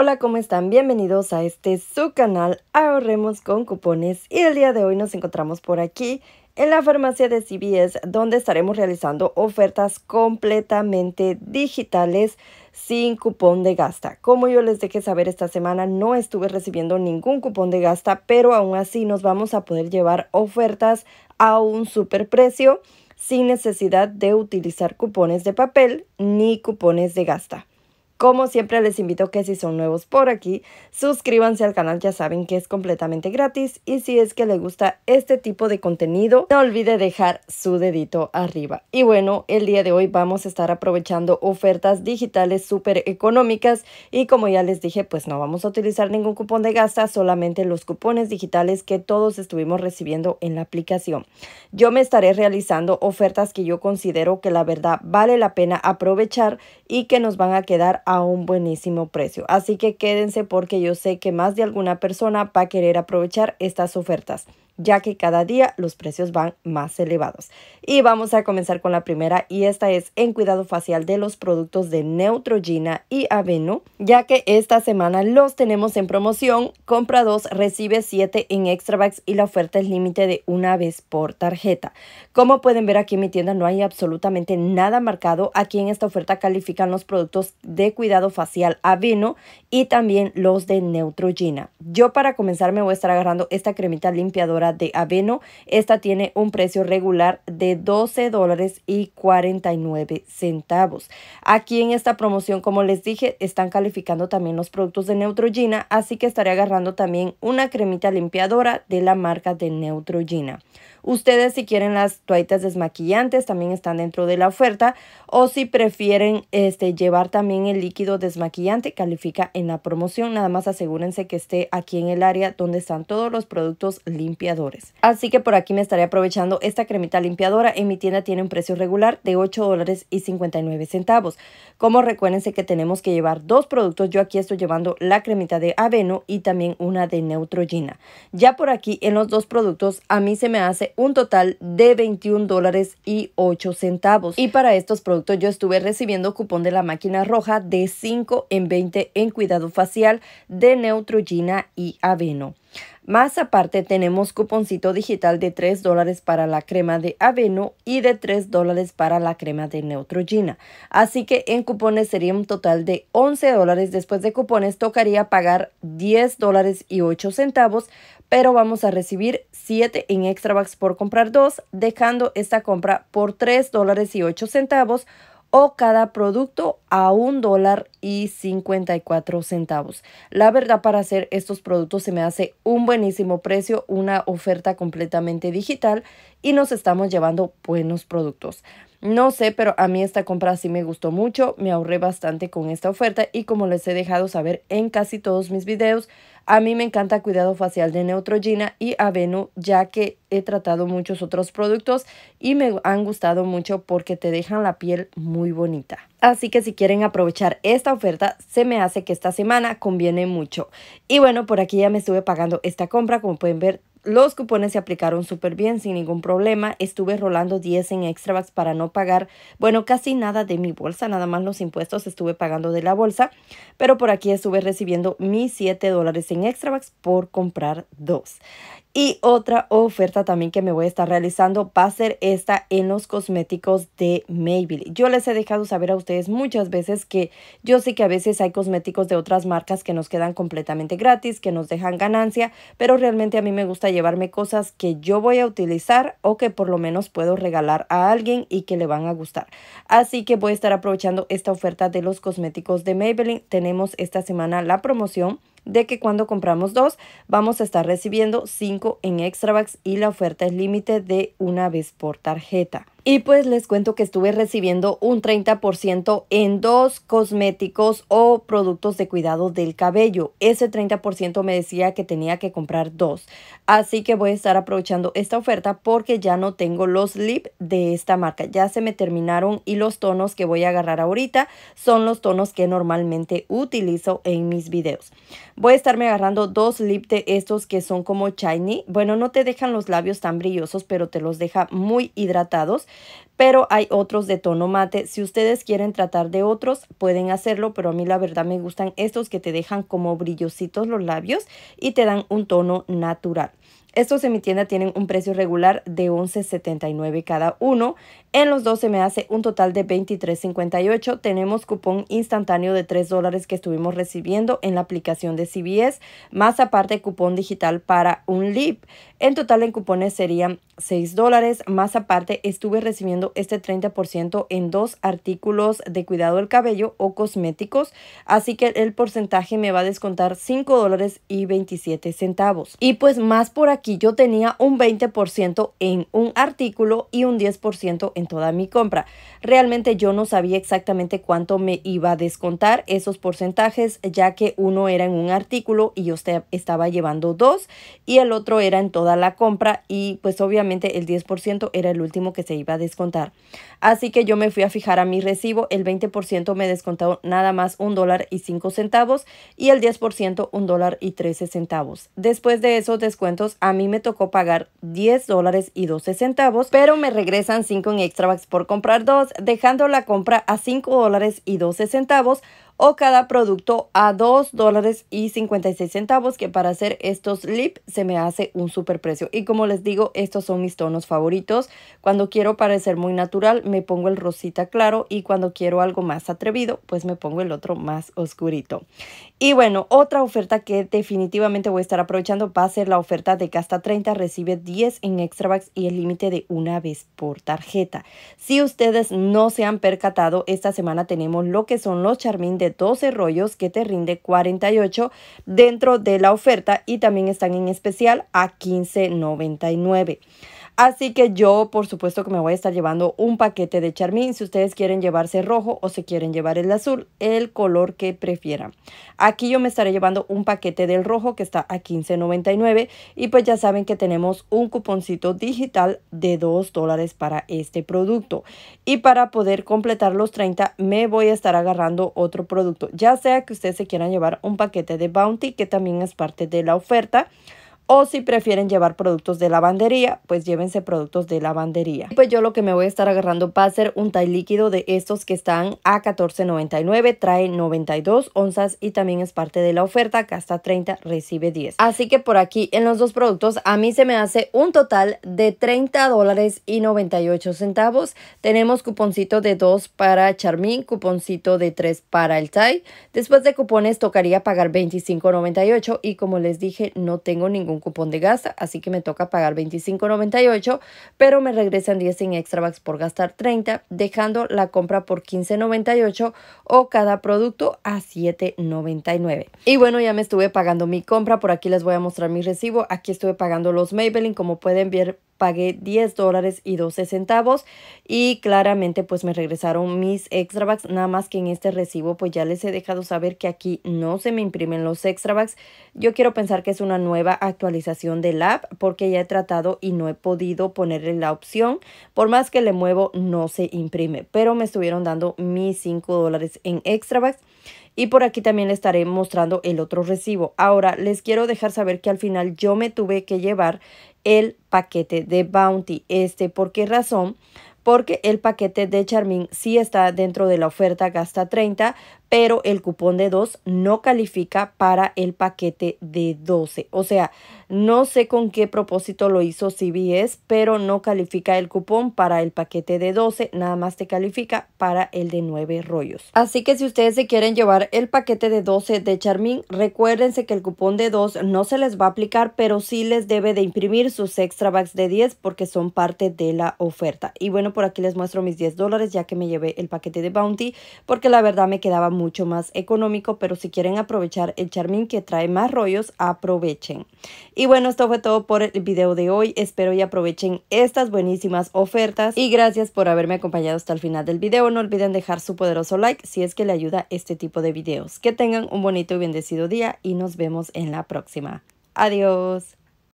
Hola, ¿cómo están? Bienvenidos a este su canal Ahorremos con Cupones y el día de hoy nos encontramos por aquí en la farmacia de CBS donde estaremos realizando ofertas completamente digitales sin cupón de gasta. Como yo les dejé saber esta semana no estuve recibiendo ningún cupón de gasta pero aún así nos vamos a poder llevar ofertas a un superprecio sin necesidad de utilizar cupones de papel ni cupones de gasta. Como siempre les invito que si son nuevos por aquí, suscríbanse al canal, ya saben que es completamente gratis y si es que les gusta este tipo de contenido, no olvide dejar su dedito arriba. Y bueno, el día de hoy vamos a estar aprovechando ofertas digitales súper económicas y como ya les dije, pues no vamos a utilizar ningún cupón de gasta, solamente los cupones digitales que todos estuvimos recibiendo en la aplicación. Yo me estaré realizando ofertas que yo considero que la verdad vale la pena aprovechar y que nos van a quedar a un buenísimo precio. Así que quédense porque yo sé que más de alguna persona va a querer aprovechar estas ofertas ya que cada día los precios van más elevados. Y vamos a comenzar con la primera y esta es en cuidado facial de los productos de Neutrogena y Aveno ya que esta semana los tenemos en promoción. Compra 2, recibe 7 en Bags y la oferta es límite de una vez por tarjeta. Como pueden ver aquí en mi tienda no hay absolutamente nada marcado. Aquí en esta oferta califican los productos de cuidado facial Aveno y también los de Neutrogena. Yo para comenzar me voy a estar agarrando esta cremita limpiadora de aveno. Esta tiene un precio regular de 12 dólares y 49 centavos. Aquí en esta promoción, como les dije, están calificando también los productos de Neutrogena, así que estaré agarrando también una cremita limpiadora de la marca de Neutrogena. Ustedes si quieren las toallitas desmaquillantes también están dentro de la oferta o si prefieren este, llevar también el líquido desmaquillante califica en la promoción. Nada más asegúrense que esté aquí en el área donde están todos los productos limpiadores. Así que por aquí me estaré aprovechando esta cremita limpiadora. En mi tienda tiene un precio regular de $8.59 dólares y centavos. Como recuérdense que tenemos que llevar dos productos. Yo aquí estoy llevando la cremita de aveno y también una de neutrogena. Ya por aquí en los dos productos a mí se me hace un total de 21 dólares y 8 centavos. Y para estos productos yo estuve recibiendo cupón de la máquina roja de 5 en 20 en cuidado facial de Neutrogena y Aveno. Más aparte tenemos cuponcito digital de 3 dólares para la crema de aveno y de 3 dólares para la crema de Neutrogena. Así que en cupones sería un total de 11 dólares. Después de cupones tocaría pagar 10 dólares y 8 centavos, pero vamos a recibir 7 en extra bucks por comprar 2, dejando esta compra por 3 dólares y 8 centavos o cada producto a un dólar y 54 centavos. La verdad para hacer estos productos se me hace un buenísimo precio, una oferta completamente digital y nos estamos llevando buenos productos. No sé, pero a mí esta compra sí me gustó mucho, me ahorré bastante con esta oferta y como les he dejado saber en casi todos mis videos, a mí me encanta cuidado facial de Neutrogena y Avenu ya que he tratado muchos otros productos y me han gustado mucho porque te dejan la piel muy bonita. Así que si quieren aprovechar esta oferta, se me hace que esta semana conviene mucho. Y bueno, por aquí ya me estuve pagando esta compra, como pueden ver, los cupones se aplicaron súper bien, sin ningún problema. Estuve rolando 10 en extravax para no pagar, bueno, casi nada de mi bolsa, nada más los impuestos estuve pagando de la bolsa. Pero por aquí estuve recibiendo mis 7 dólares en extravax por comprar dos. Y otra oferta también que me voy a estar realizando va a ser esta en los cosméticos de Maybelline. Yo les he dejado saber a ustedes muchas veces que yo sé que a veces hay cosméticos de otras marcas que nos quedan completamente gratis, que nos dejan ganancia, pero realmente a mí me gusta llevarme cosas que yo voy a utilizar o que por lo menos puedo regalar a alguien y que le van a gustar. Así que voy a estar aprovechando esta oferta de los cosméticos de Maybelline. Tenemos esta semana la promoción de que cuando compramos dos vamos a estar recibiendo cinco en extra extravax y la oferta es límite de una vez por tarjeta. Y pues les cuento que estuve recibiendo un 30% en dos cosméticos o productos de cuidado del cabello. Ese 30% me decía que tenía que comprar dos. Así que voy a estar aprovechando esta oferta porque ya no tengo los lip de esta marca. Ya se me terminaron y los tonos que voy a agarrar ahorita son los tonos que normalmente utilizo en mis videos. Voy a estarme agarrando dos lip de estos que son como shiny. Bueno, no te dejan los labios tan brillosos, pero te los deja muy hidratados pero hay otros de tono mate. Si ustedes quieren tratar de otros, pueden hacerlo, pero a mí la verdad me gustan estos que te dejan como brillositos los labios y te dan un tono natural. Estos en mi tienda tienen un precio regular de $11.79 cada uno. En los dos se me hace un total de $23.58. Tenemos cupón instantáneo de $3 dólares que estuvimos recibiendo en la aplicación de CBS, más aparte cupón digital para un LIP. En total en cupones serían $6 dólares, más aparte estuve recibiendo este 30% en dos artículos de cuidado del cabello o cosméticos, así que el porcentaje me va a descontar $5 dólares y 27 centavos. Y pues más por aquí aquí yo tenía un 20% en un artículo y un 10% en toda mi compra. Realmente yo no sabía exactamente cuánto me iba a descontar esos porcentajes, ya que uno era en un artículo y yo este, estaba llevando dos y el otro era en toda la compra y pues obviamente el 10% era el último que se iba a descontar. Así que yo me fui a fijar a mi recibo, el 20% me descontó nada más un dólar y cinco centavos y el 10% un dólar y 13 centavos. Después de esos descuentos, a mí me tocó pagar 10 dólares y 12 centavos, pero me regresan 5 en extra bucks por comprar dos, dejando la compra a 5 dólares y 12 centavos o cada producto a 2 dólares y 56 centavos que para hacer estos lip se me hace un super precio y como les digo estos son mis tonos favoritos cuando quiero parecer muy natural me pongo el rosita claro y cuando quiero algo más atrevido pues me pongo el otro más oscurito y bueno otra oferta que definitivamente voy a estar aprovechando va a ser la oferta de Casta 30 recibe 10 en extra bucks y el límite de una vez por tarjeta si ustedes no se han percatado esta semana tenemos lo que son los charmin de 12 rollos que te rinde 48 dentro de la oferta y también están en especial a 15.99. Así que yo, por supuesto que me voy a estar llevando un paquete de Charmín Si ustedes quieren llevarse rojo o se quieren llevar el azul, el color que prefieran. Aquí yo me estaré llevando un paquete del rojo que está a $15.99. Y pues ya saben que tenemos un cuponcito digital de $2 dólares para este producto. Y para poder completar los 30, me voy a estar agarrando otro producto. Ya sea que ustedes se quieran llevar un paquete de Bounty, que también es parte de la oferta o si prefieren llevar productos de lavandería, pues llévense productos de lavandería. Y pues yo lo que me voy a estar agarrando va a ser un tie líquido de estos que están a $14.99, trae 92 onzas y también es parte de la oferta, gasta 30, recibe 10. Así que por aquí en los dos productos a mí se me hace un total de $30.98 Tenemos cuponcito de 2 para Charmin, cuponcito de 3 para el tie. Después de cupones tocaría pagar $25.98 y como les dije no tengo ningún cupón de gas, así que me toca pagar $25.98, pero me regresan 10 en extra bucks por gastar 30, dejando la compra por $15.98 o cada producto a $7.99. Y bueno, ya me estuve pagando mi compra, por aquí les voy a mostrar mi recibo, aquí estuve pagando los Maybelline, como pueden ver, pagué 10 dólares y 12 centavos y claramente pues me regresaron mis extra bucks, nada más que en este recibo pues ya les he dejado saber que aquí no se me imprimen los extra bucks. Yo quiero pensar que es una nueva actualización del app porque ya he tratado y no he podido ponerle la opción, por más que le muevo no se imprime, pero me estuvieron dando mis 5 dólares en extra bucks y por aquí también estaré mostrando el otro recibo. Ahora les quiero dejar saber que al final yo me tuve que llevar el paquete de Bounty. Este, ¿por qué razón? porque el paquete de Charmin sí está dentro de la oferta Gasta 30, pero el cupón de 2 no califica para el paquete de 12. O sea, no sé con qué propósito lo hizo CBS, pero no califica el cupón para el paquete de 12, nada más te califica para el de 9 rollos. Así que si ustedes se quieren llevar el paquete de 12 de Charmin, recuérdense que el cupón de 2 no se les va a aplicar, pero sí les debe de imprimir sus extra bags de 10 porque son parte de la oferta. Y bueno, por aquí les muestro mis 10 dólares ya que me llevé el paquete de Bounty porque la verdad me quedaba mucho más económico, pero si quieren aprovechar el charmín que trae más rollos, aprovechen. Y bueno, esto fue todo por el video de hoy. Espero y aprovechen estas buenísimas ofertas. Y gracias por haberme acompañado hasta el final del video. No olviden dejar su poderoso like si es que le ayuda este tipo de videos. Que tengan un bonito y bendecido día y nos vemos en la próxima. Adiós.